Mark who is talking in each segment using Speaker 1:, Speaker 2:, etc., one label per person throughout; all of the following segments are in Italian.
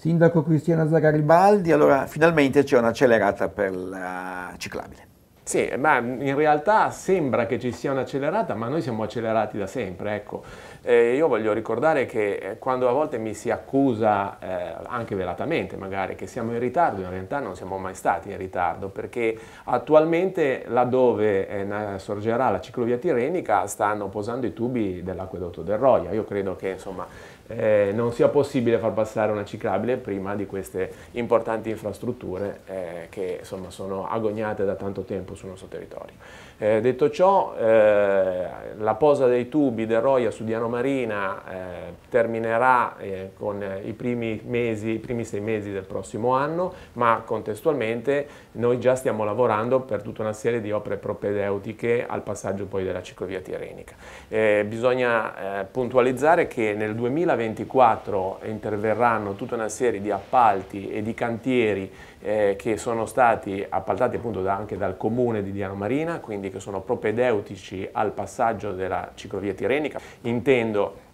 Speaker 1: Sindaco Cristiano Zagaribaldi, allora finalmente c'è un'accelerata per la ciclabile. Sì, ma in realtà sembra che ci sia un'accelerata, ma noi siamo accelerati da sempre, ecco. Eh, io voglio ricordare che eh, quando a volte mi si accusa, eh, anche velatamente magari, che siamo in ritardo, in realtà non siamo mai stati in ritardo, perché attualmente laddove eh, sorgerà la ciclovia tirrenica stanno posando i tubi dell'acquedotto del Roia. Io credo che insomma, eh, non sia possibile far passare una ciclabile prima di queste importanti infrastrutture eh, che insomma, sono agognate da tanto tempo sul nostro territorio. Eh, detto ciò, eh, la posa dei tubi del Roia su Diano Marina eh, terminerà eh, con eh, i primi, mesi, i primi sei mesi del prossimo anno, ma contestualmente noi già stiamo lavorando per tutta una serie di opere propedeutiche al passaggio poi della ciclovia tirrenica. Eh, bisogna puntualizzare che nel 2024 interverranno tutta una serie di appalti e di cantieri che sono stati appaltati appunto da, anche dal comune comune di Diano Marina, quindi che sono propedeutici al passaggio della ciclovia tirenica. Intendo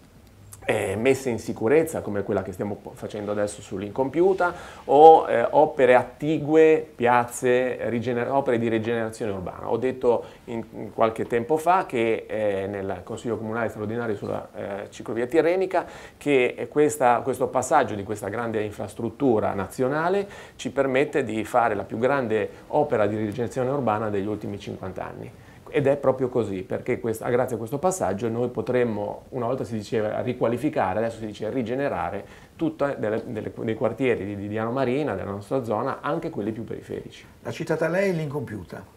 Speaker 1: eh, messe in sicurezza come quella che stiamo facendo adesso sull'incompiuta o eh, opere attigue, piazze, opere di rigenerazione urbana. Ho detto in, in qualche tempo fa che eh, nel Consiglio Comunale straordinario sulla eh, ciclovia tirrenica che questa, questo passaggio di questa grande infrastruttura nazionale ci permette di fare la più grande opera di rigenerazione urbana degli ultimi 50 anni. Ed è proprio così, perché questa, grazie a questo passaggio noi potremmo, una volta si diceva riqualificare, adesso si dice rigenerare, tutti dei quartieri di, di Diano Marina, della nostra zona, anche quelli più periferici. La citata lei è l'incompiuta.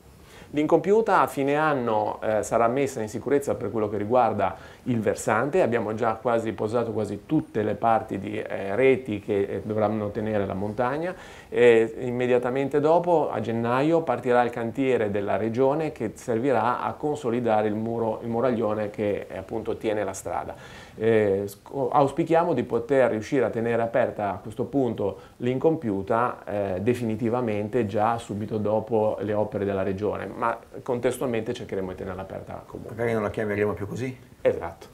Speaker 1: L'incompiuta a fine anno eh, sarà messa in sicurezza per quello che riguarda il versante, abbiamo già quasi posato quasi tutte le parti di eh, reti che eh, dovranno tenere la montagna e immediatamente dopo a gennaio partirà il cantiere della regione che servirà a consolidare il, muro, il muraglione che eh, appunto tiene la strada. Eh, auspichiamo di poter riuscire a tenere aperta a questo punto l'incompiuta eh, definitivamente già subito dopo le opere della regione, ma contestualmente cercheremo di tenerla aperta comunque. Magari non la chiameremo più così. Esatto.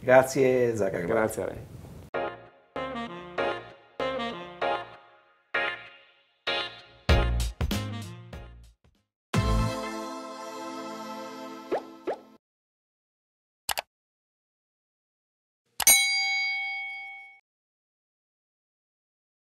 Speaker 1: Grazie Zacca. Grazie a lei.